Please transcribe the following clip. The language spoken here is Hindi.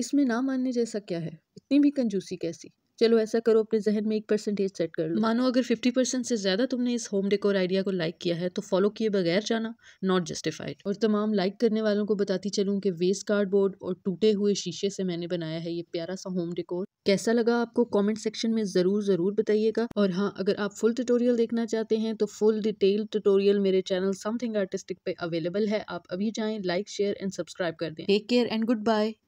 इसमें ना मानने जैसा क्या है इतनी भी कंजूसी कैसी चलो ऐसा करो अपने जहन में एक परसेंटेज सेट कर लो मानो अगर फिफ्टी परसेंट से ज़्यादा तुमने इस होम डेकोर आइडिया को लाइक किया है तो फॉलो किए बगैर जाना नॉट जस्टिफाइड और तमाम लाइक करने वालों को बताती चलूँ कि वेस्ट कार्डबोर्ड और टूटे हुए शीशे से मैंने बनाया है ये प्यारा सा होम डेकोर कैसा लगा आपको कॉमेंट सेक्शन में ज़रूर ज़रूर बताइएगा और हाँ अगर आप फुल ट्यूटोरियल देखना चाहते हैं तो फुल डिटेल ट्यूटोरियल मेरे चैनल समथिंग आर्टिस्टिक पे अवेलेबल है आप अभी जाए लाइक शेयर एंड सब्सक्राइब कर दें take care and good bye